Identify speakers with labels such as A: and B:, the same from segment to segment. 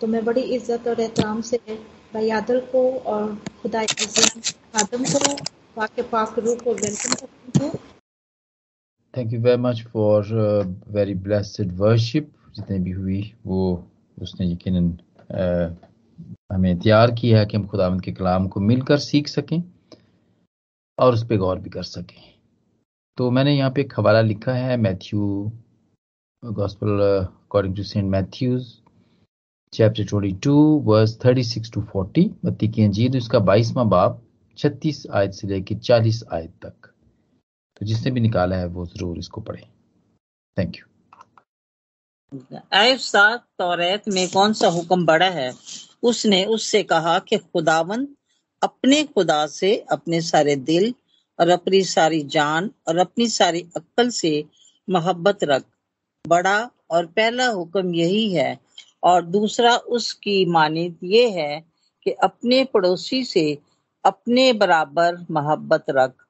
A: तो मैं बड़ी इज्जत और एहतराम से भाई आदल को और खुदा आदम को वाक्य पाक रूह को वेलकम करती हूँ thank you very much for very blessed worship जितने भी हुई वो उसने यकीन uh, हमें तैयार किया है कि हम खुदावंद के कलाम को मिलकर सीख सकें और उस पर गौर भी कर सकें तो मैंने यहाँ पे एक हवाला लिखा है Matthew gospel according to saint Matthew's chapter twenty two verse thirty six to forty मत्ती की अंजीद उसका तो बाईसवा बाप छत्तीस आयत से लेकर चालीस आयत तक तो जिसने भी निकाला है वो जरूर इसको पढ़े थैंक यू आयफ साथ तौरेत में कौन सा हुक्म बड़ा है उसने उससे कहा कि खुदावन अपने खुदा से अपने सारे दिल और अपनी सारी जान और अपनी सारी अक्ल से मोहब्बत रख बड़ा और पहला हुक्म यही है और दूसरा उसकी मानद ये है कि अपने पड़ोसी से अपने बराबर मोहब्बत रख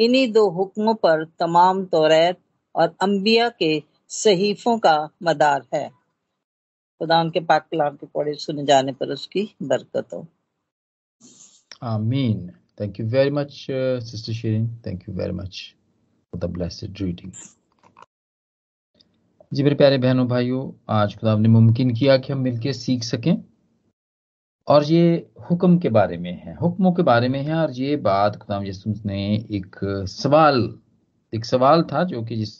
A: इन्हीं दो हुक्मों पर तमाम तौरात और अंबिया के सहीफों का मदार है खुदा उनके पाक कलाम के पौड़े सुने जाने पर उसकी बरकत हो आमीन thank you very much sister Sherin thank you very much for the blessed reading जी मेरे प्यारे बहनों भाइयों आज खुदा ने मुमकिन किया कि हम मिलकर सीख सकें और ये हुक्म के बारे में है हुक्मों के बारे में है और ये बात खुदा यसुस ने एक सवाल एक सवाल था जो कि जिस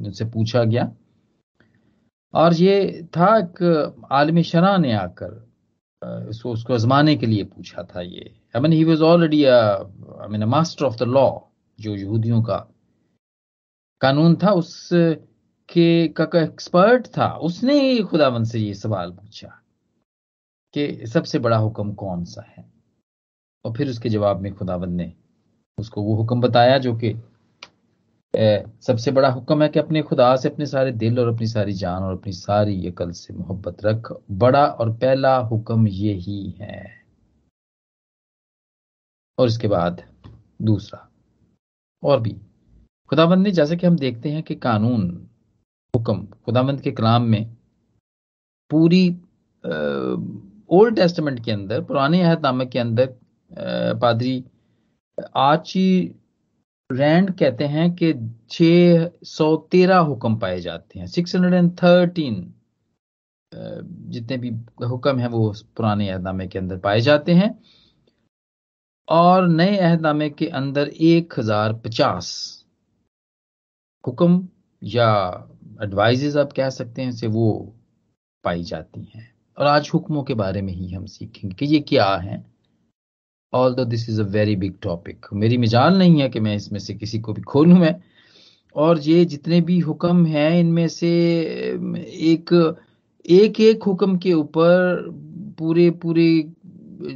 A: मुझसे पूछा गया और ये था एक आलम शरा ने आकर उसको उसको आजमाने के लिए पूछा था ये I mean he was already mean master of the law जो यहूदियों का कानून था उस के का, एक्सपर्ट था उसने ही खुदावन से ये सवाल पूछा कि सबसे बड़ा हुक्म कौन सा है और फिर उसके जवाब में खुदावन ने उसको वो हुक्म बताया जो कि सबसे बड़ा हुक्म है कि अपने खुदा से अपने सारे दिल और अपनी सारी जान और अपनी सारी अकल से मोहब्बत रख बड़ा और पहला हुक्म यही है और इसके बाद दूसरा और भी खुदाबंद ने जैसे कि हम देखते हैं कि कानून हुक्म खुदावंद के कलाम में पूरी ओल्ड टेस्टमेंट के अंदर पुराने अहदनामे के अंदर आ, पादरी आची रैंड कहते हैं कि 613 हुक्म पाए जाते हैं 613 जितने भी हुक्म हैं वो पुराने अहदनामे के अंदर पाए जाते हैं और नए अहदनामे के अंदर 1050 हुक्म या एडवाइजेज आप कह सकते हैं से वो पाई जाती हैं और आज हुक्मों के बारे में ही हम सीखेंगे कि ये क्या है although this is a very big topic मेरी मिजाल नहीं है कि मैं इसमें से किसी को भी खोलूं मैं और ये जितने भी हुक्म हैं इनमें से एक एक एक हुक्म के ऊपर पूरे पूरे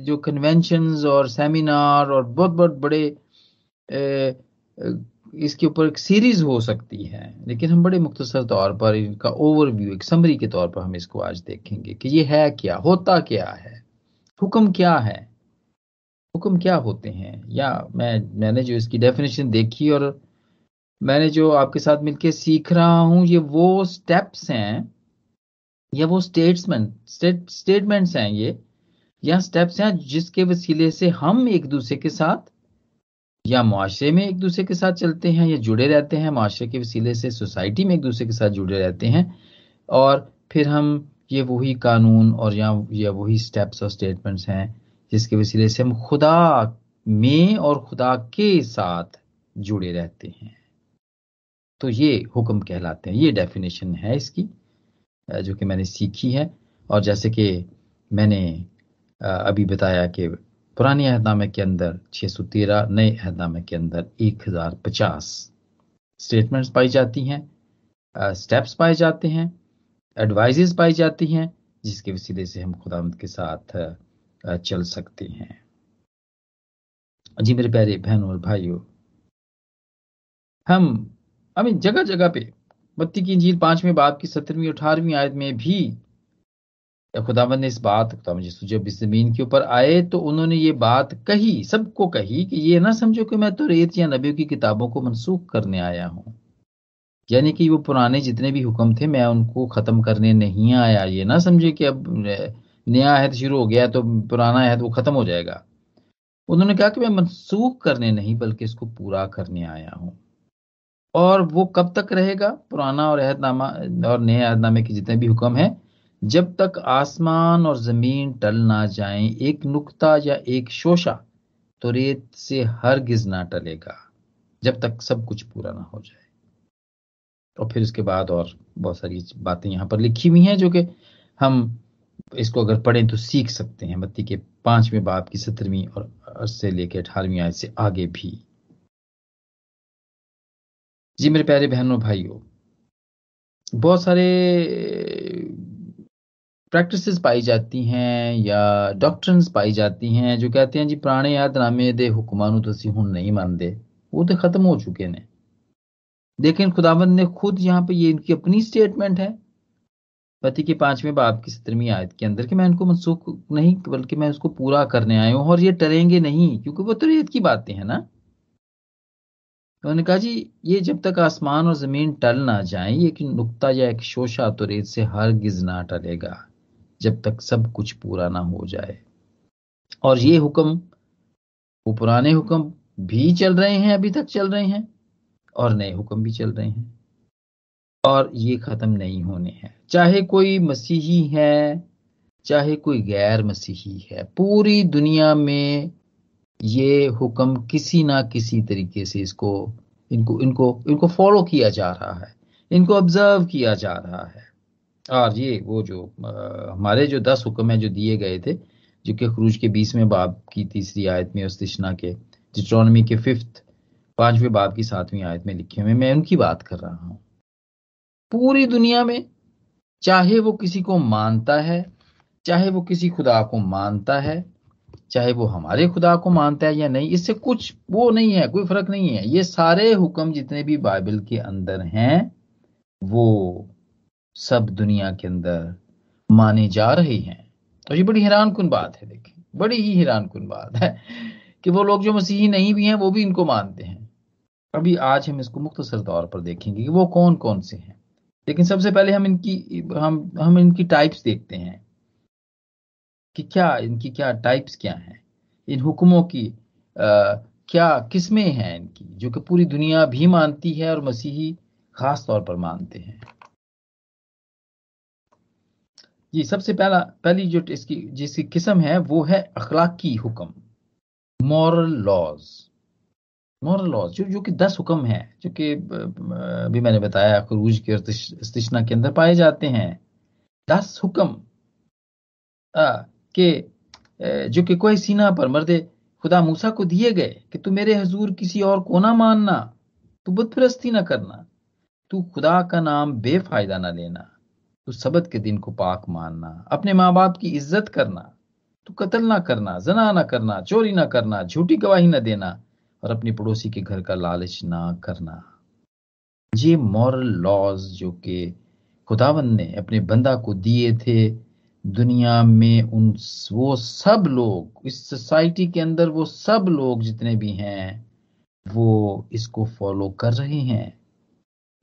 A: जो कन्वेंशन और सेमिनार और बहुत बहुत बड़े इसके ऊपर एक सीरीज हो सकती है लेकिन हम बड़े मुख्तसर तौर पर इनका ओवरव्यू एक समरी के तौर पर हम इसको आज देखेंगे कि ये है क्या होता क्या है हुक्म क्या है हुक्म क्या होते हैं या मैं मैंने जो इसकी डेफिनेशन देखी और मैंने जो आपके साथ मिलकर सीख रहा हूं ये वो स्टेप्स हैं या वो स्टेट्समेंट स्टेट स्टेटमेंट्स हैं ये या स्टेप्स हैं जिसके वसीले से हम एक दूसरे के साथ या माशरे में एक दूसरे के साथ चलते हैं या जुड़े रहते हैं माशरे के वसीले से सोसाइटी में एक दूसरे के साथ जुड़े रहते हैं और फिर हम ये वही कानून और या या वही स्टेप्स और स्टेटमेंट्स हैं जिसके वसीले से हम खुदा में और खुदा के साथ जुड़े रहते हैं तो ये हुक्म कहलाते हैं ये डेफिनेशन है इसकी जो कि मैंने सीखी है और जैसे कि मैंने अभी बताया कि पुरानी अहदामे के अंदर 613 नए अहदामे के अंदर 1050 स्टेटमेंट्स पाई जाती हैं स्टेप्स पाए जाते हैं एडवाइजेस पाई जाती हैं जिसके वसीले से हम खुदा के साथ चल सकते हैं जी मेरे प्यारे बहनों और भाइयों हम अभी जगह जगह पे बत्ती की झील पांचवें बाप की सत्रहवीं अठारहवीं आयत में भी खुदावन ने इस बात खुदावन यीशु जब इस जमीन के ऊपर आए तो उन्होंने ये बात कही सबको कही कि ये ना समझो कि मैं तो रेत या नबियों की किताबों को मनसूख करने आया हूँ यानी कि वो पुराने जितने भी हुक्म थे मैं उनको ख़त्म करने नहीं आया ये ना समझे कि अब नया अहद शुरू हो गया तो पुराना अहद वो ख़त्म हो जाएगा उन्होंने कहा कि मैं मनसूख करने नहीं बल्कि इसको पूरा करने आया हूँ और वो कब तक रहेगा पुराना और अहदनामा और नए अहदनामे के जितने भी हुक्म हैं जब तक आसमान और जमीन टल ना जाए एक नुक्ता या एक शोशा तो रेत से हर गिज ना टलेगा जब तक सब कुछ पूरा ना हो जाए और फिर उसके बाद और बहुत सारी बातें यहाँ पर लिखी हुई हैं जो कि हम इसको अगर पढ़ें तो सीख सकते हैं बत्ती के पांचवें बाप की सत्रहवीं और से लेकर अठारहवीं आय से आगे भी जी मेरे प्यारे बहनों भाइयों बहुत सारे प्रैक्टिसेस पाई जाती हैं या डॉक्टर पाई जाती हैं जो कहते हैं जी ਪੁਰਾਣੇ ਯਾਦਨਾਮੇ ਦੇ ਹੁਕਮਾਂ ਨੂੰ ਤੁਸੀਂ ਹੁਣ नहीं मानते वो तो खत्म हो चुके ने लेकिन खुदावंद ने खुद यहाँ पे ये इनकी अपनी स्टेटमेंट है पति के पांचवें बाप की सत्रवीं आयत के अंदर कि मैं इनको मनसूख नहीं बल्कि मैं उसको पूरा करने आया हूँ और ये टरेंगे नहीं क्योंकि वो तरीत तो की बातें हैं ना उन्होंने कहा जी ये जब तक आसमान और जमीन टल ना जाए एक नुकता या एक शोशा तो रेत से हर गिजना टलेगा जब तक सब कुछ पूरा ना हो जाए और ये हुक्म वो पुराने हुक्म भी चल रहे हैं अभी तक चल रहे हैं और नए हुक्म भी चल रहे हैं और ये खत्म नहीं होने हैं चाहे कोई मसीही है चाहे कोई गैर मसीही है पूरी दुनिया में ये हुक्म किसी ना किसी तरीके से इसको इनको इनको इनको फॉलो किया जा रहा है इनको ऑब्जर्व किया जा रहा है और ये वो जो आ, हमारे जो दस हुक्म है जो दिए गए थे जो कि खरूज के बीसवें बाब की तीसरी आयत में उसना के जिट्रॉनमी के फिफ्थ पांचवें बाब की सातवीं आयत में लिखे हुए मैं उनकी बात कर रहा हूँ पूरी दुनिया में चाहे वो किसी को मानता है चाहे वो किसी खुदा को मानता है चाहे वो हमारे खुदा को मानता है या नहीं इससे कुछ वो नहीं है कोई फर्क नहीं है ये सारे हुक्म जितने भी बाइबल के अंदर हैं वो सब दुनिया के अंदर माने जा रहे हैं तो ये बड़ी हैरान कन बात है देखें बड़ी ही हैरान कन बात है कि वो लोग जो मसीही नहीं भी हैं वो भी इनको मानते हैं अभी आज हम इसको मुख्तसर तौर पर देखेंगे कि वो कौन कौन से हैं लेकिन सबसे पहले हम इनकी हम हम इनकी टाइप्स देखते हैं कि क्या इनकी क्या टाइप्स क्या हैं इन हुक्मों की आ, क्या किस्में हैं इनकी जो कि पूरी दुनिया भी मानती है और मसीही खास तौर पर मानते हैं जी सबसे पहला पहली जो इसकी जिसकी किस्म है वो है अखलाकी हुक्म मॉरल लॉज मॉरल लॉज जो जो कि दस हुक्म है जो कि अभी मैंने बताया खरूज के और इस्तना के अंदर पाए जाते हैं दस हुक्म के जो कि कोई सीना पर मर्दे खुदा मूसा को दिए गए कि तू मेरे हजूर किसी और को ना मानना तू बुतप्रस्ती ना करना तू खुदा का नाम बेफायदा ना लेना तो सबत के दिन को पाक मानना अपने माँ बाप की इज्जत करना तो कत्ल ना करना जना ना करना चोरी ना करना झूठी गवाही ना देना और अपने पड़ोसी के घर का लालच ना करना ये मॉरल लॉज जो कि खुदावन ने अपने बंदा को दिए थे दुनिया में उन वो सब लोग इस सोसाइटी के अंदर वो सब लोग जितने भी हैं वो इसको फॉलो कर रहे हैं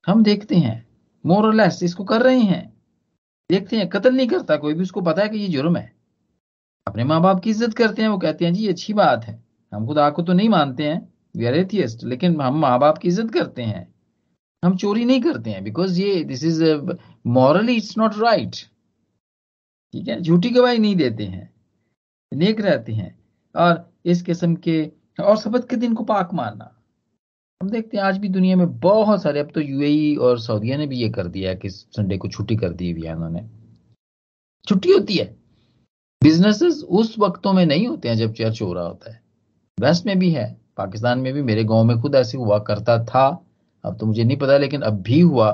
A: हम देखते हैं मोरलेस इसको कर रहे हैं देखते हैं कत्ल नहीं करता कोई भी उसको पता है कि ये जुर्म है अपने माँ बाप की इज्जत करते हैं वो कहते हैं जी अच्छी बात है हम खुदा को तो नहीं मानते हैं वेरेथियस्ट लेकिन हम माँ बाप की इज्जत करते हैं हम चोरी नहीं करते हैं बिकॉज ये this is morally it's not right ठीक है झूठी गवाही नहीं देते हैं नेक रहते हैं और इस किस्म के और सबक के दिन को पाक मारना हम देखते हैं आज भी दुनिया में बहुत सारे अब तो यूएई e और सऊदीया ने भी ये कर दिया है कि संडे को छुट्टी कर दी भी है उन्होंने छुट्टी होती है बिजनेसेस उस वक्तों में नहीं होते हैं जब चर्च हो रहा होता है वेस्ट में भी है पाकिस्तान में भी मेरे गांव में खुद ऐसे हुआ करता था अब तो मुझे नहीं पता लेकिन अब भी हुआ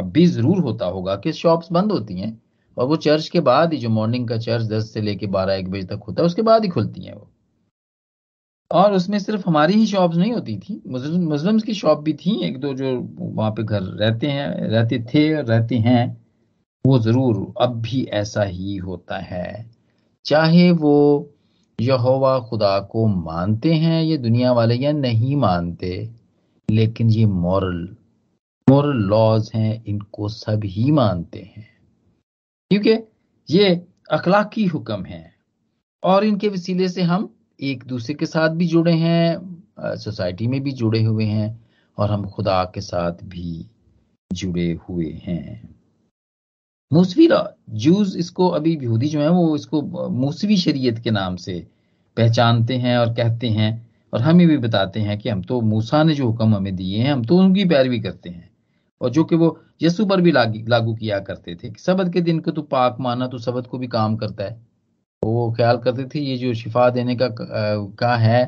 A: अब भी जरूर होता होगा कि शॉप्स बंद होती हैं और वो चर्च के बाद ही जो मॉर्निंग का चर्च दस से लेके बारह एक बजे तक होता है उसके बाद ही खुलती हैं वो और उसमें सिर्फ हमारी ही शॉप्स नहीं होती थी मुस्लिम्स की शॉप भी थी एक दो जो वहाँ पे घर रहते हैं रहते थे रहते हैं वो ज़रूर अब भी ऐसा ही होता है चाहे वो यहोवा खुदा को मानते हैं ये दुनिया वाले या नहीं मानते लेकिन ये मॉरल मॉरल लॉज हैं इनको सब ही मानते हैं क्योंकि ये अखलाकी हुक्म हैं और इनके वसीले से हम एक दूसरे के साथ भी जुड़े हैं सोसाइटी में भी जुड़े हुए हैं और हम खुदा के साथ भी जुड़े हुए हैं मूसवी जूज इसको अभी यहूदी जो है वो इसको मूसवी शरीयत के नाम से पहचानते हैं और कहते हैं और हमें भी बताते हैं कि हम तो मूसा ने जो हुक्म हमें दिए हैं हम तो उनकी पैरवी करते हैं और जो कि वो यसु पर भी लागू किया करते थे कि सबद के दिन को तो पाक माना तो सबद को भी काम करता है तो वो ख्याल करते थे ये जो शिफा देने का का है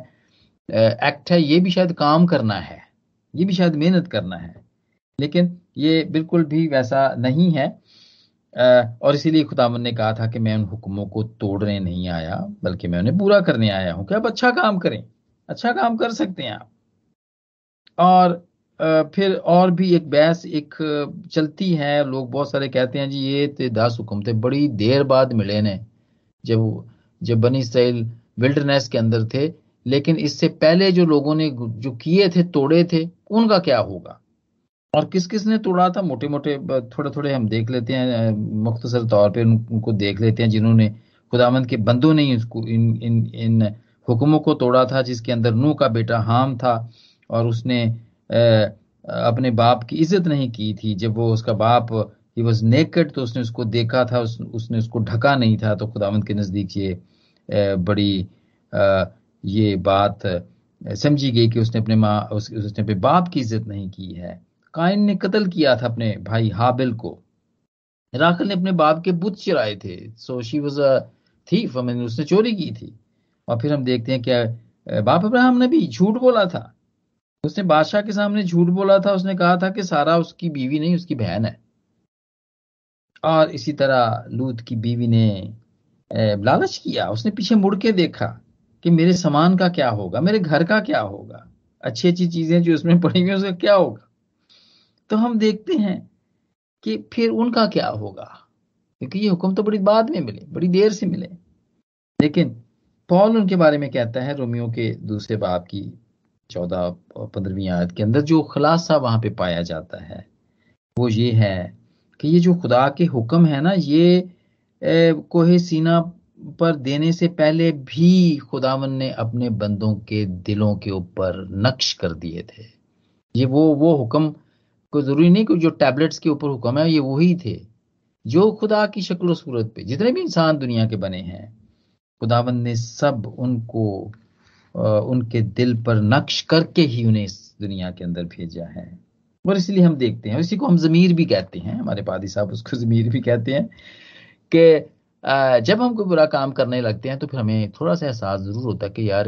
A: एक्ट है ये भी शायद काम करना है ये भी शायद मेहनत करना है लेकिन ये बिल्कुल भी वैसा नहीं है और इसीलिए खुदाम ने कहा था कि मैं उन हुक्मों को तोड़ने नहीं आया बल्कि मैं उन्हें पूरा करने आया हूं कि आप अच्छा काम करें अच्छा काम कर सकते हैं आप और फिर और भी एक बहस एक चलती है लोग बहुत सारे कहते हैं जी ये दस हुक्म थे बड़ी देर बाद मिले ने जब जब बनी इसराइल विल्डरनेस के अंदर थे लेकिन इससे पहले जो लोगों ने जो किए थे तोड़े थे उनका क्या होगा और किस किस ने तोड़ा था मोटे मोटे थोड़े थोड़े हम देख लेते हैं मुख्तसर तौर पर उनको देख लेते हैं जिन्होंने खुदामंद के बंदों ने उसको इन इन इन हुक्मों को तोड़ा था जिसके अंदर नू का बेटा हाम था और उसने अपने बाप की इज्जत नहीं की थी जब वो उसका बाप ही वॉज नेकड तो उसने उसको देखा था उस, उसने उसको ढका नहीं था तो खुदावंत के नज़दीक ये बड़ी आ, ये बात समझी गई कि उसने अपने माँ उस, उसने अपने बाप की इज्जत नहीं की है कायन ने कत्ल किया था अपने भाई हाबिल को राखल ने अपने बाप के बुत चिराए थे so she was a thief उसने चोरी की थी और फिर हम देखते हैं क्या बाप अब्राहम ने भी झूठ बोला था उसने बादशाह के सामने झूठ बोला था उसने कहा था कि सारा उसकी बीवी नहीं उसकी बहन है और इसी तरह लूत की बीवी ने लालच किया उसने पीछे मुड़ के देखा कि मेरे सामान का क्या होगा मेरे घर का क्या होगा अच्छी अच्छी चीजें जो उसमें पड़ी हुई उसका क्या होगा तो हम देखते हैं कि फिर उनका क्या होगा क्योंकि ये हुक्म तो बड़ी बाद में मिले बड़ी देर से मिले लेकिन पॉल उनके बारे में कहता है रोमियो के दूसरे बाप की चौदह पंद्रहवीं आयत के अंदर जो खुलासा वहां पे पाया जाता है वो ये है कि ये जो खुदा के हुक्म है ना ये कोहे सीना पर देने से पहले भी खुदावन ने अपने बंदों के दिलों के ऊपर नक्श कर दिए थे ये वो वो हुक्म को जरूरी नहीं कि जो टैबलेट्स के ऊपर हुक्म है ये वही थे जो खुदा की शक्ल सूरत पे जितने भी इंसान दुनिया के बने हैं खुदावन ने सब उनको उनके दिल पर नक्श करके ही उन्हें इस दुनिया के अंदर भेजा है और इसलिए हम देखते हैं इसी को हम ज़मीर भी कहते हैं हमारे पादी साहब उसको ज़मीर भी कहते हैं कि जब हम कोई बुरा काम करने लगते हैं तो फिर हमें थोड़ा सा एहसास ज़रूर होता है कि यार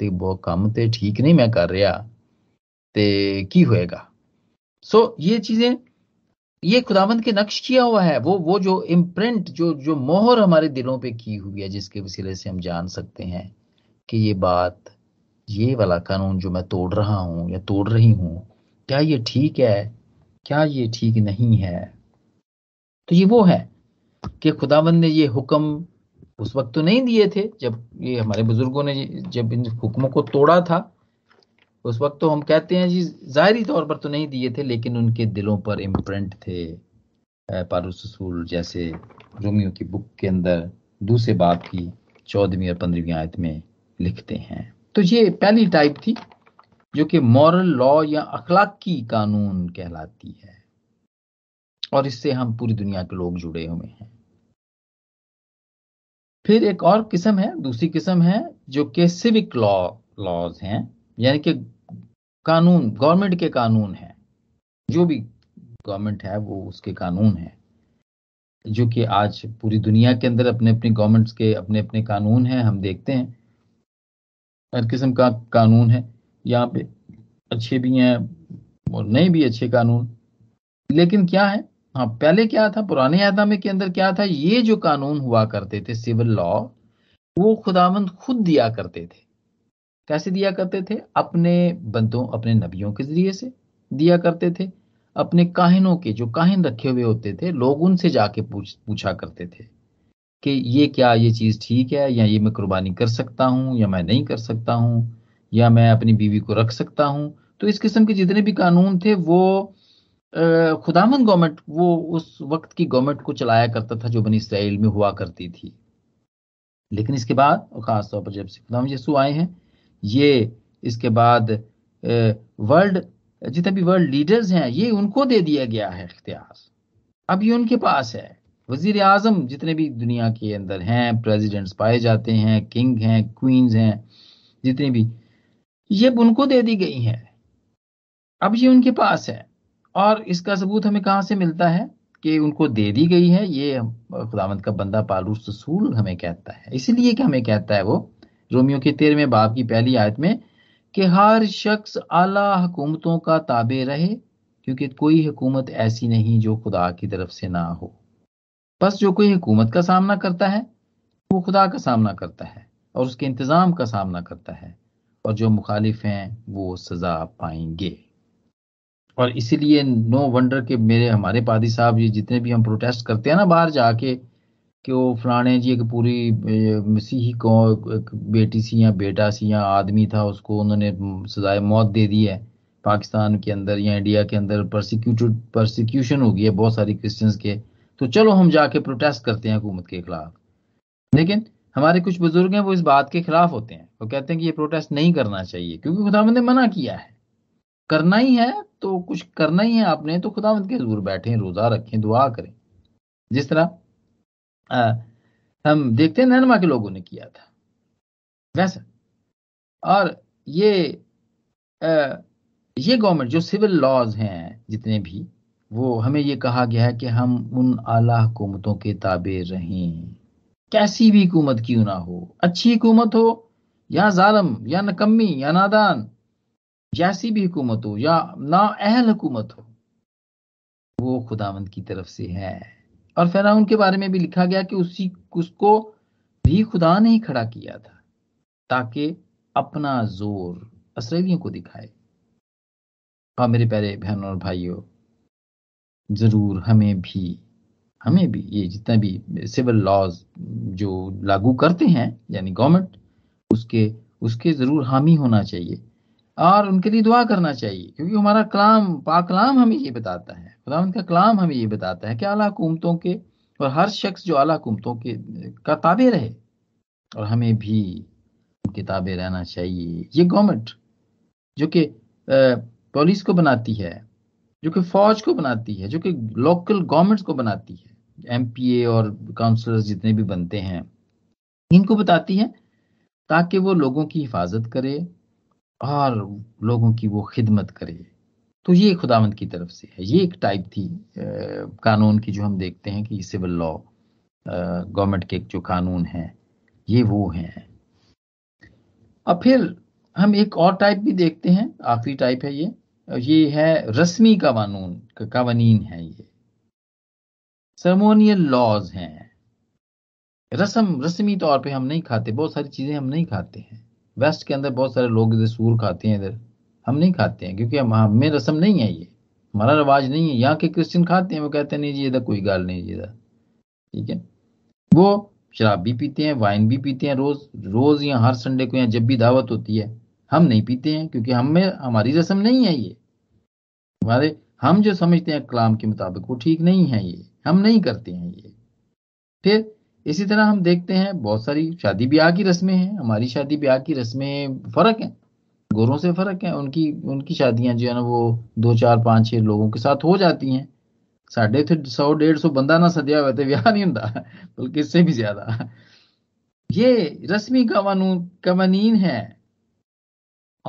A: ते बहुत कम तो ठीक नहीं मैं कर रहा तो की होएगा सो so, ये चीज़ें ये खुदावंद के नक्श किया हुआ है वो वो जो इम्प्रिंट जो जो मोहर हमारे दिलों पे की हुई है जिसके वसीले से हम जान सकते हैं कि ये बात ये वाला कानून जो मैं तोड़ रहा हूँ या तोड़ रही हूँ क्या ये ठीक है क्या ये ठीक नहीं है तो ये वो है कि खुदावन ने ये हुक्म उस वक्त तो नहीं दिए थे जब ये हमारे बुजुर्गों ने जब इन हुक्मों को तोड़ा था उस वक्त तो हम कहते हैं जी जाहरी तौर पर तो नहीं दिए थे लेकिन उनके दिलों पर इम्प्रिंट थे पारूसूल जैसे रोमियो की बुक के अंदर दूसरे बाप की चौदहवीं और पंद्रहवीं आयत में लिखते हैं तो ये पहली टाइप थी जो कि मॉरल लॉ या अखलाकी कानून कहलाती है और इससे हम पूरी दुनिया के लोग जुड़े हुए हैं फिर एक और किस्म है दूसरी किस्म है जो कि सिविक लॉ लॉज हैं यानी कि कानून गवर्नमेंट के कानून हैं जो भी गवर्नमेंट है वो उसके कानून हैं जो कि आज पूरी दुनिया के अंदर अपने अपने गवर्नमेंट्स के अपने अपने कानून हैं हम देखते हैं हर किस्म का कानून है यहाँ पे अच्छे भी हैं और नए भी अच्छे कानून लेकिन क्या है हाँ पहले क्या था पुराने आदमे के अंदर क्या था ये जो कानून हुआ करते थे सिविल लॉ वो खुदावंद खुद दिया करते थे कैसे दिया करते थे अपने बंदों अपने नबियों के जरिए से दिया करते थे अपने काहिनों के जो काहिन रखे हुए होते थे लोग उनसे जाके पूछ पूछा करते थे कि ये क्या ये चीज़ ठीक है या ये मैं कुर्बानी कर सकता हूँ या मैं नहीं कर सकता हूँ या मैं अपनी बीवी को रख सकता हूँ तो इस किस्म के जितने भी कानून थे वो खुदामन गवर्नमेंट वो उस वक्त की गवर्नमेंट को चलाया करता था जो बनी इसराइल में हुआ करती थी लेकिन इसके बाद खासतौर पर जब से खुदाम यसु आए हैं ये इसके बाद वर्ल्ड जितने भी वर्ल्ड लीडर्स हैं ये उनको दे दिया गया है इख्तियार अब ये उनके पास है वजीर आजम जितने भी दुनिया के अंदर हैं प्रेजिडेंट्स पाए जाते हैं किंग हैं क्वींस हैं जितने भी ये उनको दे दी गई है अब ये उनके पास है और इसका सबूत हमें कहाँ से मिलता है कि उनको दे दी गई है ये खुदावंत का बंदा पालू रसूल हमें कहता है इसीलिए कि हमें कहता है वो रोमियो के तेरहवें बाप की पहली आयत में कि हर शख्स आला हुकूमतों का ताबे रहे क्योंकि कोई हुकूमत ऐसी नहीं जो खुदा की तरफ से ना हो बस जो कोई हुकूमत का सामना करता है वो खुदा का सामना करता है और उसके इंतज़ाम का सामना करता है और जो मुखालिफ हैं वो सजा पाएंगे और इसीलिए नो वंडर के मेरे हमारे पादी साहब ये जितने भी हम प्रोटेस्ट करते हैं ना बाहर जाके कि वो फलाने जी एक पूरी मसीही बेटी सी या बेटा सी या आदमी था उसको उन्होंने सजाए मौत दे दी है पाकिस्तान के अंदर या इंडिया के अंदर प्रोसिक्यूटेड प्रोसिक्यूशन हो गई है बहुत सारी क्रिश्चियंस के तो चलो हम जाके प्रोटेस्ट करते हैं हुकूमत के खिलाफ लेकिन हमारे कुछ बुजुर्ग हैं वो इस बात के खिलाफ होते हैं वो कहते हैं कि ये प्रोटेस्ट नहीं करना चाहिए क्योंकि खुदावंद ने मना किया है करना ही है तो कुछ करना ही है आपने तो खुदावंद के हजूर बैठे रोजा रखें दुआ करें जिस तरह आ, हम देखते हैं नैनमा के लोगों ने किया था वैसा और ये आ, ये गवर्नमेंट जो सिविल लॉज हैं जितने भी वो हमें ये कहा गया है कि हम उन आला हुकूमतों के ताबे रहें कैसी भी हुकूमत क्यों ना हो अच्छी हुकूमत हो या जालम या नकम्मी या नादान जैसी भी हुकूमत हो या ना अहल हुकूमत हो वो खुदावंद की तरफ से है और फिराउन उनके बारे में भी लिखा गया कि उसी उसको भी खुदा ने ही खड़ा किया था ताकि अपना जोर असरेलियों को दिखाए और मेरे प्यारे बहनों और भाइयों जरूर हमें भी हमें भी ये जितना भी सिविल लॉज जो लागू करते हैं यानी गवर्नमेंट उसके उसके ज़रूर हामी होना चाहिए और उनके लिए दुआ करना चाहिए क्योंकि हमारा कलाम पा कलाम हमें ये बताता है खुदा का कलाम हमें ये बताता है कि अला हुकूमतों के और हर शख्स जो अला हुकूमतों के का ताबे रहे और हमें भी उनके ताबे रहना चाहिए ये गवर्नमेंट जो कि पुलिस को बनाती है जो कि फौज को बनाती है जो कि लोकल गवर्नमेंट्स को बनाती है एम और काउंसलर्स जितने भी बनते हैं इनको बताती है ताकि वो लोगों की हिफाजत करे और लोगों की वो खिदमत करे तो ये खुदावंद की तरफ से है ये एक टाइप थी आ, कानून की जो हम देखते हैं कि सिविल लॉ गवर्नमेंट के जो कानून है ये वो हैं अब फिर हम एक और टाइप भी देखते हैं आखिरी टाइप है ये ये है रस्मी कानून कवानीन है ये सेरेमोनियल लॉज हैं रस्म रस्मी तौर पे हम नहीं खाते बहुत सारी चीज़ें हम नहीं खाते हैं वेस्ट के अंदर बहुत सारे लोग इधर सूर खाते हैं इधर हम नहीं खाते हैं क्योंकि हम हाँ, हमें रस्म नहीं है ये हमारा रिवाज नहीं है यहाँ के क्रिश्चियन खाते हैं वो कहते हैं नहीं जी इधर कोई गाल नहीं जी इधर ठीक है वो शराब भी पीते हैं वाइन भी पीते हैं रोज रोज या हर संडे को या जब भी दावत होती है हम नहीं पीते हैं क्योंकि हमें हमारी रस्म नहीं है ये हमारे हम जो समझते हैं कलाम के मुताबिक वो ठीक नहीं है ये हम नहीं करते हैं ये फिर इसी तरह हम देखते हैं बहुत सारी शादी ब्याह की रस्में हैं हमारी शादी ब्याह की रस्में फर्क है गोरों से फर्क है उनकी उनकी शादियां जो है ना वो दो चार पांच छह लोगों के साथ हो जाती हैं साढ़े थे सौ डेढ़ सौ बंदा ना सदिया हुआ था ब्याह नहीं होता बल्कि इससे भी ज्यादा ये रस्मी कानून कवानीन है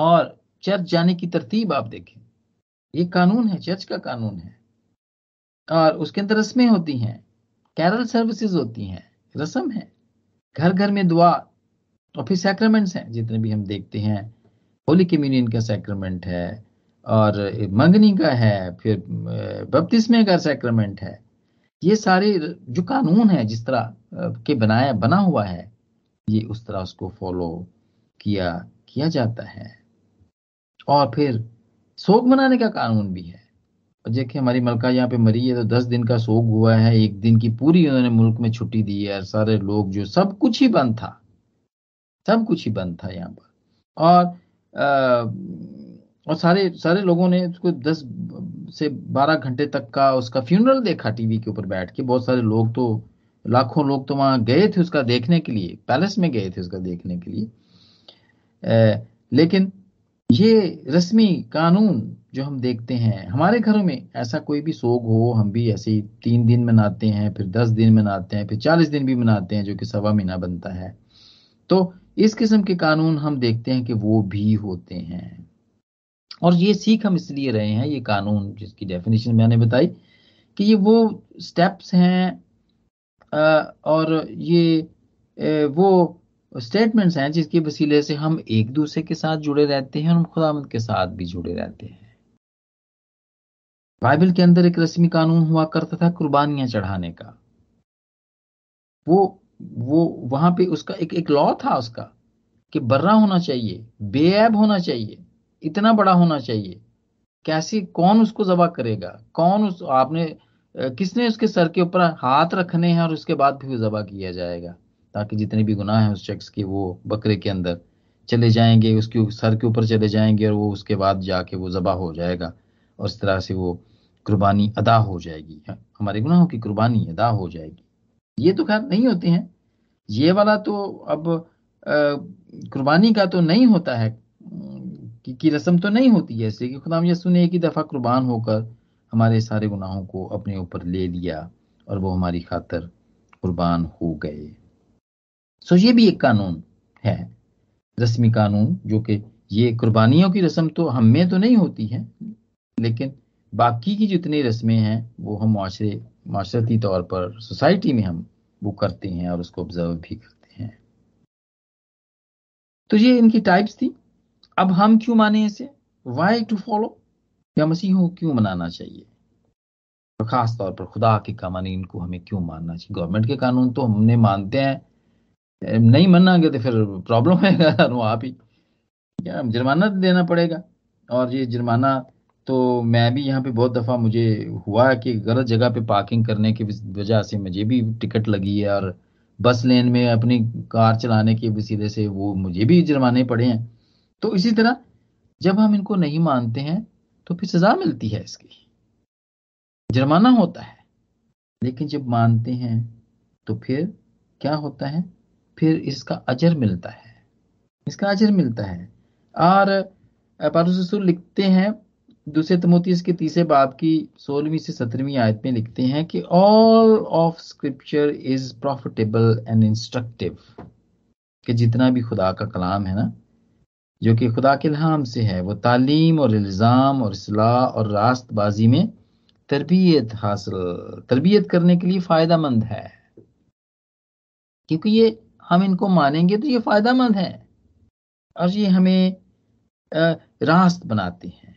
A: और चर्च जाने की तरतीब आप देखें ये कानून है चर्च का कानून है और उसके अंदर रस्में होती हैं कैरल सर्विसेज होती हैं रस्म है घर घर में दुआ और फिर सैक्रमेंट्स हैं जितने भी हम देखते हैं होली कम्यूनियन का सैक्रमेंट है और मंगनी का है फिर बपतिस्मे का सैक्रमेंट है ये सारे जो कानून है जिस तरह के बनाया बना हुआ है ये उस तरह उसको फॉलो किया किया जाता है और फिर सोग मनाने का कानून भी है और देखिए हमारी मलका यहाँ पे मरी है तो दस दिन का सोग हुआ है एक दिन की पूरी उन्होंने मुल्क में छुट्टी दी है सारे लोग जो सब कुछ ही बंद था सब कुछ ही बंद था यहाँ पर और आ, और सारे सारे लोगों ने उसको दस से बारह घंटे तक का उसका फ्यूनरल देखा टीवी के ऊपर बैठ के बहुत सारे लोग तो लाखों लोग तो वहां गए थे उसका देखने के लिए पैलेस में गए थे उसका देखने के लिए ए, लेकिन ये रस्मी कानून जो हम देखते हैं हमारे घरों में ऐसा कोई भी सोग हो हम भी ऐसे ही तीन दिन मनाते हैं फिर दस दिन मनाते हैं फिर चालीस दिन भी मनाते हैं जो कि सवा महीना बनता है तो इस किस्म के कानून हम देखते हैं कि वो भी होते हैं और ये सीख हम इसलिए रहे हैं ये कानून जिसकी डेफिनेशन मैंने बताई कि ये वो स्टेप्स हैं और ये वो स्टेटमेंट्स हैं जिसके वसीले से हम एक दूसरे के साथ जुड़े रहते हैं और हम के साथ भी जुड़े रहते हैं बाइबल के अंदर एक रस्मी कानून हुआ करता था कुर्बानियां चढ़ाने का वो वो वहां पे उसका एक एक लॉ था उसका कि बर्रा होना चाहिए बेऐब होना चाहिए इतना बड़ा होना चाहिए कैसे कौन उसको जबा करेगा कौन उस आपने किसने उसके सर के ऊपर हाथ रखने हैं और उसके बाद भी वो जबा किया जाएगा ताकि जितने भी गुनाह हैं उस शख्स के वो बकरे के अंदर चले जाएंगे उसके सर के ऊपर चले जाएंगे और वो उसके बाद जाके वो ज़बा हो जाएगा और इस तरह से वो कुर्बानी अदा हो जाएगी हाँ, हमारे गुनाहों की कुर्बानी अदा हो जाएगी ये तो खैर नहीं होते हैं ये वाला तो अब कुर्बानी का तो नहीं होता है की, की रस्म तो नहीं होती है इसलिए कि खुदाम यसू ने एक ही दफ़ा कुर्बान होकर हमारे सारे गुनाहों को अपने ऊपर ले लिया और वो हमारी खातर कुर्बान हो गए सो ये भी एक कानून है रस्मी कानून जो कि ये कुर्बानियों की रस्म तो हम में तो नहीं होती है लेकिन बाकी की जितनी रस्में हैं वो हम माशरे माशरती तौर पर सोसाइटी में हम वो करते हैं और उसको ऑब्जर्व भी करते हैं तो ये इनकी टाइप्स थी अब हम क्यों माने इसे वाई टू फॉलो या मसीह को क्यों मनाना चाहिए और खास तौर पर खुदा के कानून को हमें क्यों मानना चाहिए गवर्नमेंट के कानून तो हमने मानते हैं नहीं मनाएंगे तो फिर प्रॉब्लम है वो आप ही क्या जुर्माना तो देना पड़ेगा और ये जुर्माना तो मैं भी यहाँ पे बहुत दफ़ा मुझे हुआ कि गलत जगह पे पार्किंग करने की वजह से मुझे भी टिकट लगी है और बस लेन में अपनी कार चलाने के वसीले से वो मुझे भी जुर्माने पड़े हैं तो इसी तरह जब हम इनको नहीं मानते हैं तो फिर सज़ा मिलती है इसकी जुर्माना होता है लेकिन जब मानते हैं तो फिर क्या होता है फिर इसका अजर मिलता है इसका अजर मिलता है और पारसुर लिखते हैं दूसरे तमोती इसके तीसरे बाप की सोलहवीं से सत्रहवीं आयत में लिखते हैं कि all of scripture is profitable and instructive कि जितना भी खुदा का कलाम है ना जो कि खुदा के लहाम से है वो तालीम और इल्ज़ाम और असलाह और रास्तबाजी में तरबियत हासिल तरबियत करने के लिए फ़ायदा मंद है क्योंकि ये हम इनको मानेंगे तो ये मंद है और ये हमें रास्त बनाते हैं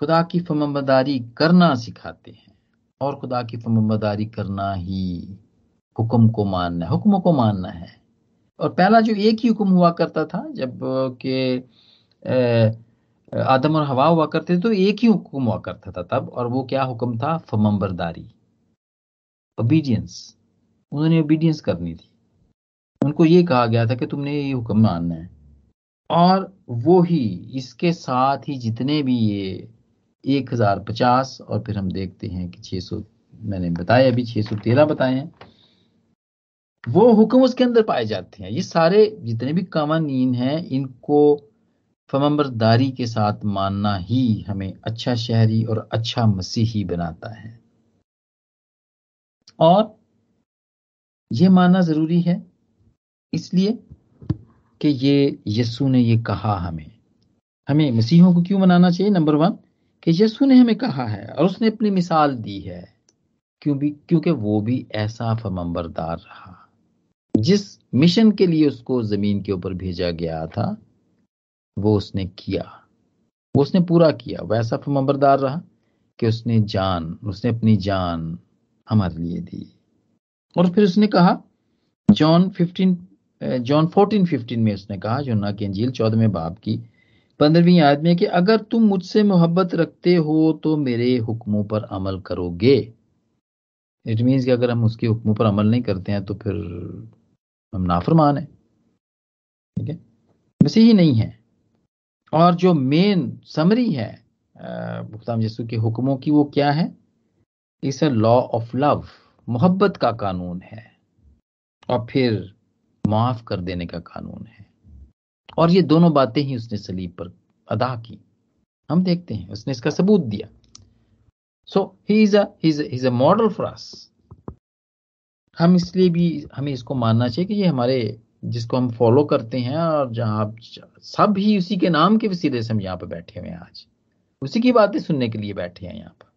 A: खुदा की फमदारी करना सिखाते हैं और खुदा की फमदारी करना ही हुक्म को मानना है को मानना है और पहला जो एक ही हुक्म हुआ करता था जब के आदम और हवा हुआ करते थे तो एक ही हुक्म हुआ करता था तब और वो क्या हुक्म था फमंबरदारी ओबीडियंस उन्होंने ओबीडियंस करनी थी उनको ये कहा गया था कि तुमने ये हुक्म मानना है और वो ही इसके साथ ही जितने भी ये एक हजार पचास और फिर हम देखते हैं कि छह सौ मैंने बताया अभी छह सौ तेरह बताए हैं वो हुक्म उसके अंदर पाए जाते हैं ये सारे जितने भी कवानीन हैं इनको फमंबरदारी के साथ मानना ही हमें अच्छा शहरी और अच्छा मसीही बनाता है और ये मानना जरूरी है इसलिए कि ये यस्ु ने ये कहा हमें हमें मसीहों को क्यों मनाना चाहिए नंबर वन कि यस्सु ने हमें कहा है और उसने अपनी मिसाल दी है क्यों भी क्योंकि वो भी ऐसा फमंबरदार रहा जिस मिशन के लिए उसको जमीन के ऊपर भेजा गया था वो उसने किया वो उसने पूरा किया वैसा फमंबरदार रहा कि उसने जान उसने अपनी जान हमारे लिए दी और फिर उसने कहा John fifteen John fourteen fifteen में उसने कहा जो ना की अंजील चौदहवें बाब की पंद्रहवीं याद में कि अगर तुम मुझसे मोहब्बत रखते हो तो मेरे हुक्मों पर अमल करोगे इट मीन्स कि अगर हम उसके हुक्मों पर अमल नहीं करते हैं तो फिर हम नाफरमान हैं ठीक है वैसे ही नहीं है और जो मेन समरी है भुगतान यसु के हुक्मों की वो क्या है इस लॉ ऑफ लव मोहब्बत का कानून है और फिर माफ कर देने का कानून है और ये दोनों बातें ही उसने सलीब पर अदा की हम देखते हैं उसने इसका सबूत दिया so he is as a model for us हम इसलिए भी हमें इसको मानना चाहिए कि ये हमारे जिसको हम फॉलो करते हैं और जहां आप सब ही उसी के नाम के वसीले से हम यहाँ पर बैठे हुए हैं आज उसी की बातें सुनने के लिए बैठे हैं यहाँ पर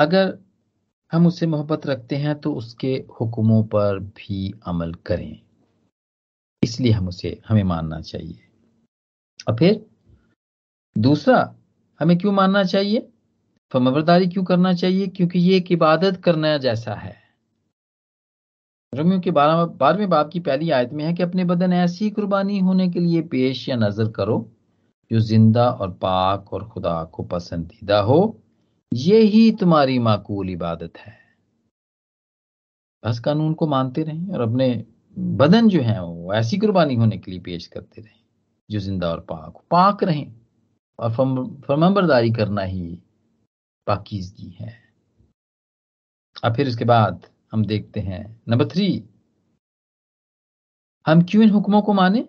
A: अगर हम उससे मोहब्बत रखते हैं तो उसके हुक्मों पर भी अमल करें इसलिए हम उसे हमें मानना चाहिए और फिर दूसरा हमें क्यों मानना चाहिए फमबरदारी क्यों करना चाहिए क्योंकि ये एक इबादत करना जैसा है रोमियो के बारह बारहवें बाप की पहली आयत में है कि अपने बदन ऐसी कुर्बानी होने के लिए पेश या नजर करो जो जिंदा और पाक और खुदा को पसंदीदा हो ये ही तुम्हारी माकूल इबादत है बस कानून को मानते रहें और अपने बदन जो है वो ऐसी कुर्बानी होने के लिए पेश करते रहें जो जिंदा और पाक पाक रहें और फरमबरदारी करना ही पाकिजगी है और फिर उसके बाद हम देखते हैं नंबर थ्री हम क्यों इन हुक्मों को माने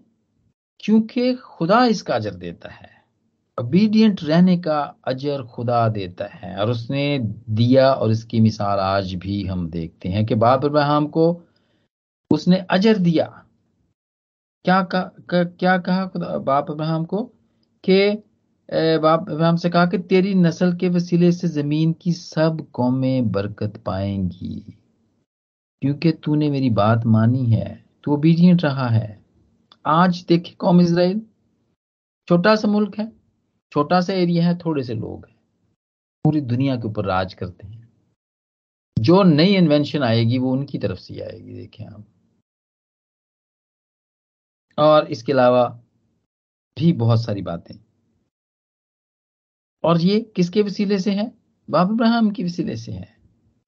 A: क्योंकि खुदा इसका अजर देता है obedient रहने का अजर खुदा देता है और उसने दिया और इसकी मिसाल आज भी हम देखते हैं कि बाप इब्राहम को उसने अजर दिया क्या कहा क्या कहा बाप इब्राहम को कि बाप इब्राहम से कहा कि तेरी नस्ल के वसीले से जमीन की सब कौमें बरकत पाएंगी क्योंकि तूने मेरी बात मानी है तू ओबीडियंट रहा है आज देखे कौम इसराइल छोटा सा मुल्क है छोटा सा एरिया है थोड़े से लोग हैं पूरी दुनिया के ऊपर राज करते हैं जो नई इन्वेंशन आएगी वो उनकी तरफ से आएगी देखें आप और इसके अलावा भी बहुत सारी बातें और ये किसके वसीले से है बाब इब्राहिम के वसीले से है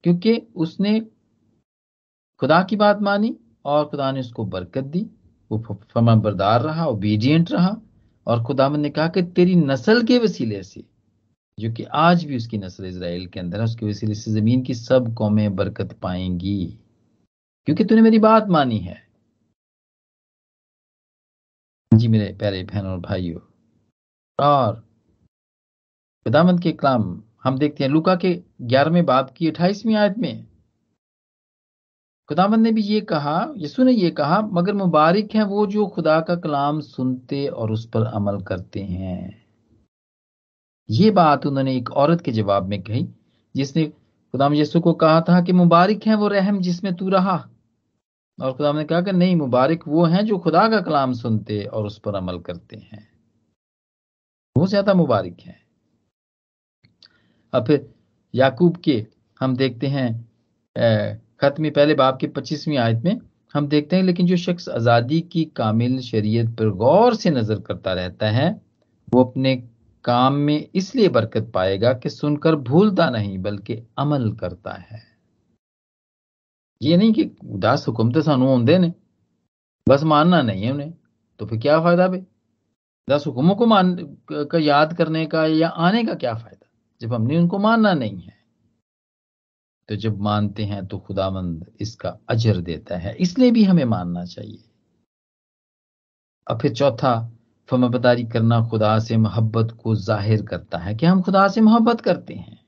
A: क्योंकि उसने खुदा की बात मानी और खुदा ने उसको बरकत दी वो फमा बरदार रहा ओबीडियंट रहा और खुदाम ने कहा कि तेरी नस्ल के वसीले से जो कि आज भी उसकी नस्ल इसराइल के अंदर है उसके वसीले से ज़मीन की सब कौमें बरकत पाएंगी क्योंकि तूने मेरी बात मानी है जी मेरे प्यारे बहन और भाइयों और खुदामंद के कलाम हम देखते हैं लुका के ग्यारहवें बाप की अट्ठाईसवीं आयत में खुदावन ने भी ये कहा यसु ने ये कहा मगर मुबारक हैं वो जो खुदा का कलाम सुनते और उस पर अमल करते हैं ये बात उन्होंने एक औरत के जवाब में कही जिसने खुदाम यसु को कहा था कि मुबारक हैं वो रहम जिसमें तू रहा और खुदाम ने कहा कि नहीं मुबारक वो हैं जो खुदा का कलाम सुनते और उस पर अमल करते हैं वो ज्यादा मुबारक हैं अब फिर याकूब के हम देखते हैं खत में पहले बाप के पच्चीसवीं आयत में हम देखते हैं लेकिन जो शख्स आज़ादी की कामिल शरीयत पर गौर से नज़र करता रहता है वो अपने काम में इसलिए बरकत पाएगा कि सुनकर भूलता नहीं बल्कि अमल करता है ये नहीं कि उदास हुक्म तो सानू आते ने बस मानना नहीं है उन्हें तो फिर क्या फायदा भाई दस हुक्मों को मान का याद करने का या आने का क्या फायदा जब हमने उनको मानना नहीं है तो जब मानते हैं तो खुदावंद इसका अजर देता है इसलिए भी हमें मानना चाहिए और फिर चौथा फमबदारी करना खुदा से मोहब्बत को जाहिर करता है कि हम खुदा से मोहब्बत करते हैं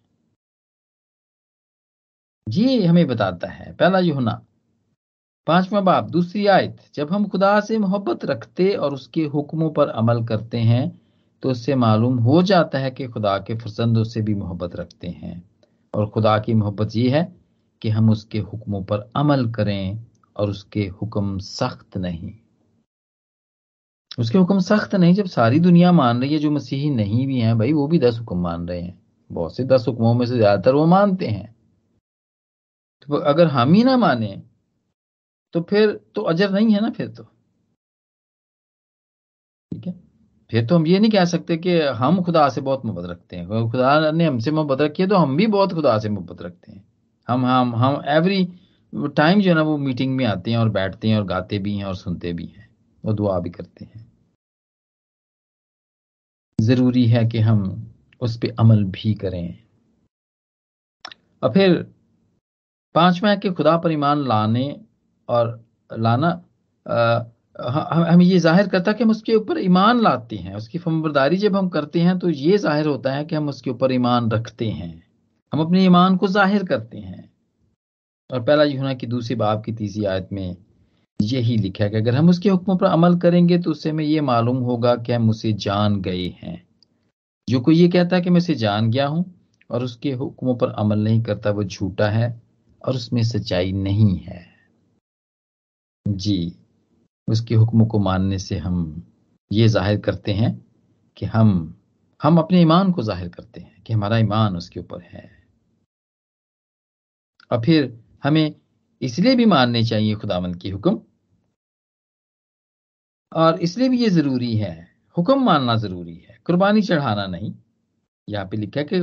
A: ये हमें बताता है पहला यूहना पांचवा बाप दूसरी आयत जब हम खुदा से मोहब्बत रखते और उसके हुक्मों पर अमल करते हैं तो उससे मालूम हो जाता है कि खुदा के फसंदों से भी मोहब्बत रखते हैं और खुदा की मोहब्बत ये है कि हम उसके हुक्मों पर अमल करें और उसके हुक्म सख्त नहीं उसके हुक्म सख्त नहीं जब सारी दुनिया मान रही है जो मसीही नहीं भी हैं भाई वो भी दस हुक्म मान रहे हैं बहुत से दस हुक्मों में से ज्यादातर वो मानते हैं तो अगर हम ही ना माने तो फिर तो अजर नहीं है ना फिर तो ठीक है फिर तो हम ये नहीं कह सकते कि हम खुदा से बहुत मोहब्बत रखते हैं खुदा ने हमसे मोहब्बत रखी है तो हम भी बहुत खुदा से मोहब्बत रखते हैं हम हम हम एवरी टाइम जो है ना वो मीटिंग में आते हैं और बैठते हैं और गाते भी हैं और सुनते भी हैं और दुआ भी करते हैं ज़रूरी है कि हम उस पर अमल भी करें और फिर पांचवा है कि खुदा पर ईमान लाने और लाना हाँ, हाँ, हमें ये जाहिर करता है कि हम उसके ऊपर ईमान लाते हैं उसकी फमबरदारी जब हम करते हैं तो ये जाहिर होता है कि हम उसके ऊपर ईमान रखते हैं हम अपने ईमान को जाहिर करते हैं और पहला यूना की दूसरी बाप की तीसरी आयत में यही लिखा है कि अगर हम उसके हुक्म पर अमल करेंगे तो उससे हमें ये मालूम होगा कि हम उसे जान गए हैं जो कोई ये कहता है कि मैं उसे जान गया हूँ और उसके हुक्मों पर अमल नहीं करता वो झूठा है और उसमें सच्चाई नहीं है जी उसके हुक्म को मानने से हम ये जाहिर करते हैं कि हम हम अपने ईमान को जाहिर करते हैं कि हमारा ईमान उसके ऊपर है और फिर हमें इसलिए भी मानने चाहिए खुदावन की हुक्म और इसलिए भी ये जरूरी है हुक्म मानना जरूरी है कुर्बानी चढ़ाना नहीं यहाँ पे लिखा है कि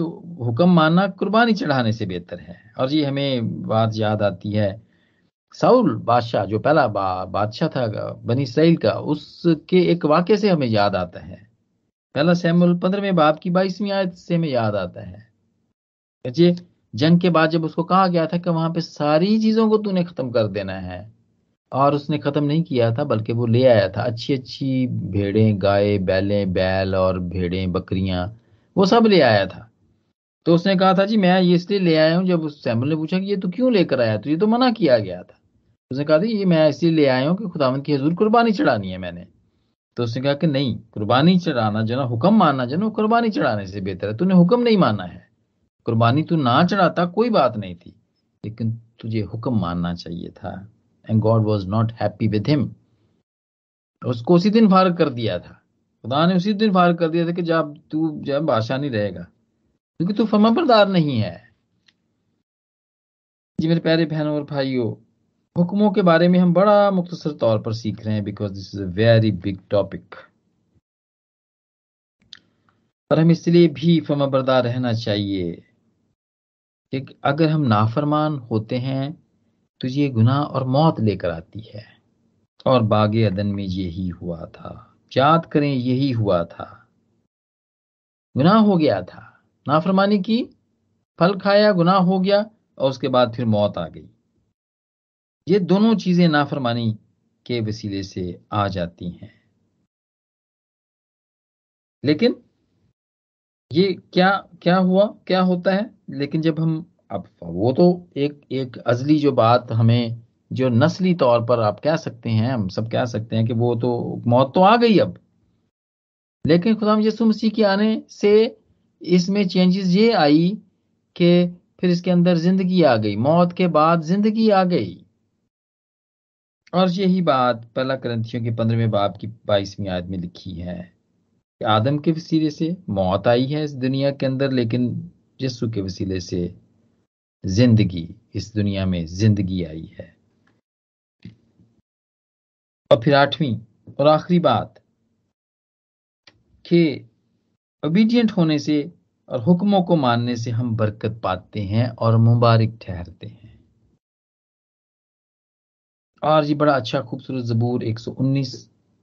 A: हुक्म मानना कुर्बानी चढ़ाने से बेहतर है और ये हमें बात याद आती है साउल बादशाह जो पहला बा, बादशाह था बनी सैल का उसके एक वाक्य से हमें याद आता है पहला सैमुल पंद्रहवें बाप की बाईसवीं आयत से हमें याद आता है जंग के बाद जब उसको कहा गया था कि वहां पे सारी चीजों को तूने खत्म कर देना है और उसने खत्म नहीं किया था बल्कि वो ले आया था अच्छी अच्छी भेड़े गाय बैलें बैल और भेड़े बकरियां वो सब ले आया था तो उसने कहा था जी मैं ये इसलिए ले आया हूँ जब उस सैमुल ने पूछा कि ये तू क्यों लेकर आया तो ये तो मना किया गया था उसने कहा था ये मैं इसलिए ले आया हूँ कि खुदावन की हजूर कुर्बानी चढ़ानी है मैंने तो उसने कहा कि नहीं कुर्बानी चढ़ाना जो ना हुक्म मानना जो ना कुर्बानी चढ़ाने से बेहतर है तूने हुक्म नहीं माना है कुर्बानी तू ना चढ़ाता कोई बात नहीं थी लेकिन तुझे हुक्म मानना चाहिए था and God was not happy with him उसको उसी दिन फारग कर दिया था खुदा ने उसी दिन फारग कर दिया था कि जब तू जब बादशाह नहीं रहेगा क्योंकि तू फर्मा बरदार नहीं है जी मेरे प्यारे बहनों और भाइयों हुक्मों के बारे में हम बड़ा मुख्तसर तौर पर सीख रहे हैं because this is a very big topic और हम इसलिए भी फमबरदा रहना चाहिए कि अगर हम नाफरमान होते हैं तो ये गुनाह और मौत लेकर आती है और बाग अदन में यही हुआ था याद करें यही हुआ था गुनाह हो गया था नाफरमानी की फल खाया गुनाह हो गया और उसके बाद फिर मौत आ गई ये दोनों चीजें नाफरमानी के वसीले से आ जाती हैं लेकिन ये क्या क्या हुआ क्या होता है लेकिन जब हम अब वो तो एक एक अजली जो बात हमें जो नस्ली तौर पर आप कह सकते हैं हम सब कह सकते हैं कि वो तो मौत तो आ गई अब लेकिन खुदाम यसु मसीह के आने से इसमें चेंजेस ये आई कि फिर इसके अंदर जिंदगी आ गई मौत के बाद जिंदगी आ गई और यही बात पहला ग्रंथियों के पंद्रहवें बाप की बाईसवीं आयत में लिखी है कि आदम के वसीले से मौत आई है इस दुनिया के अंदर लेकिन यस्सु के वसीले से जिंदगी इस दुनिया में जिंदगी आई है और फिर आठवीं और आखिरी बात कि ओबीडियंट होने से और हुक्मों को मानने से हम बरकत पाते हैं और मुबारक ठहरते हैं और ये बड़ा अच्छा खूबसूरत ज़बूर 119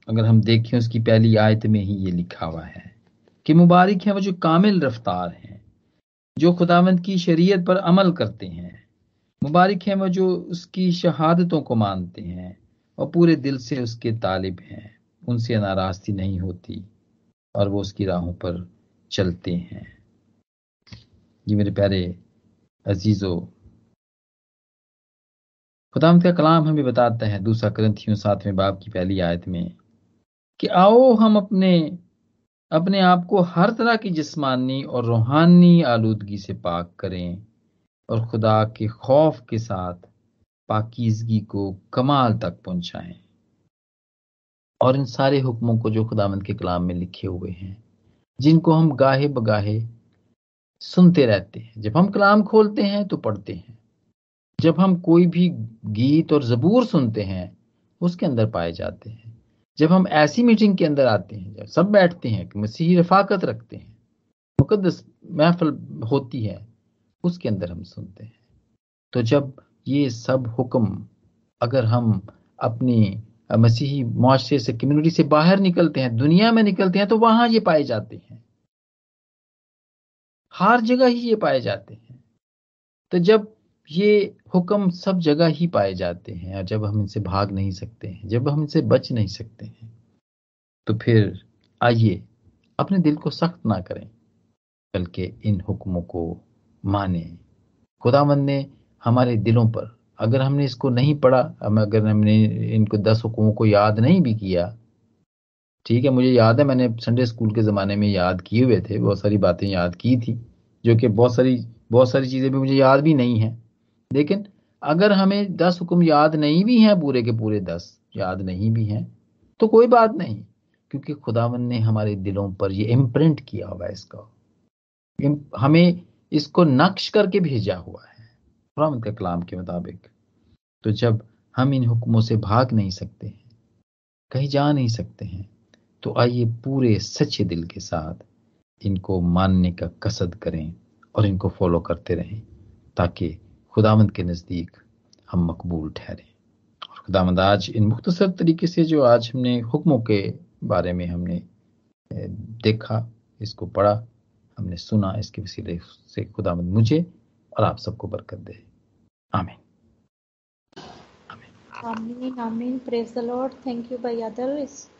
A: अगर हम देखें उसकी पहली आयत में ही ये लिखा हुआ है कि मुबारक हैं वो जो कामिल रफ्तार हैं जो खुदावंद की शरीयत पर अमल करते हैं मुबारक हैं वो जो उसकी शहादतों को मानते हैं और पूरे दिल से उसके तालिब हैं उनसे नाराज़गी नहीं होती और वो उसकी राहों पर चलते हैं ये मेरे प्यारे अजीज़ों खुदाम का कलाम हमें बताता है दूसरा ग्रंथियों सातवें बाप की पहली आयत में कि आओ हम अपने अपने आप को हर तरह की जिस्मानी और रूहानी आलूदगी से पाक करें और खुदा के खौफ के साथ पाकिजगी को कमाल तक पहुंचाएं और इन सारे हुक्मों को जो खुदामंद के कलाम में लिखे हुए हैं जिनको हम गाहे बगाहे सुनते रहते हैं जब हम कलाम खोलते हैं तो पढ़ते हैं जब हम कोई भी गीत और जबूर सुनते हैं उसके अंदर पाए जाते हैं जब हम ऐसी मीटिंग के अंदर आते हैं जब सब बैठते हैं कि मसीही रफाकत रखते हैं मुकदस महफल होती है उसके अंदर हम सुनते हैं तो जब ये सब हुक्म अगर हम अपनी मसीही माशरे से कम्युनिटी से बाहर निकलते हैं दुनिया में निकलते हैं तो वहां ये पाए जाते हैं हर जगह ही ये पाए जाते हैं तो जब ये हुक्म सब जगह ही पाए जाते हैं और जब हम इनसे भाग नहीं सकते हैं जब हम इनसे बच नहीं सकते हैं तो फिर आइए अपने दिल को सख्त ना करें बल्कि इन हुक्मों को माने मंद ने हमारे दिलों पर अगर हमने इसको नहीं पढ़ा अगर हमने इनको दस हुक्मों को याद नहीं भी किया ठीक है मुझे याद है मैंने संडे स्कूल के ज़माने में याद किए हुए थे बहुत सारी बातें याद की थी जो कि बहुत सारी बहुत सारी चीज़ें भी मुझे याद भी नहीं हैं लेकिन अगर हमें दस हुक्म याद नहीं भी हैं पूरे के पूरे दस याद नहीं भी हैं तो कोई बात नहीं क्योंकि खुदावन ने हमारे दिलों पर ये इम्प्रिंट किया हुआ है इसका हमें इसको नक्श करके भेजा हुआ है खुदावन के कलाम के मुताबिक तो जब हम इन हुक्मों से भाग नहीं सकते हैं कहीं जा नहीं सकते हैं तो आइए पूरे सच्चे दिल के साथ इनको मानने का कसद करें और इनको फॉलो करते रहें ताकि खुदामंद के नज़दीक हम मकबूल ठहरें और खुदामंद आज इन मुख्तसर तरीके से जो आज हमने हुक्मों के बारे में हमने देखा इसको पढ़ा हमने सुना इसके वसीले से खुदामंद मुझे और आप सबको बरकत दे आमीन आमीन आमीन praise the lord thank you भाई अदर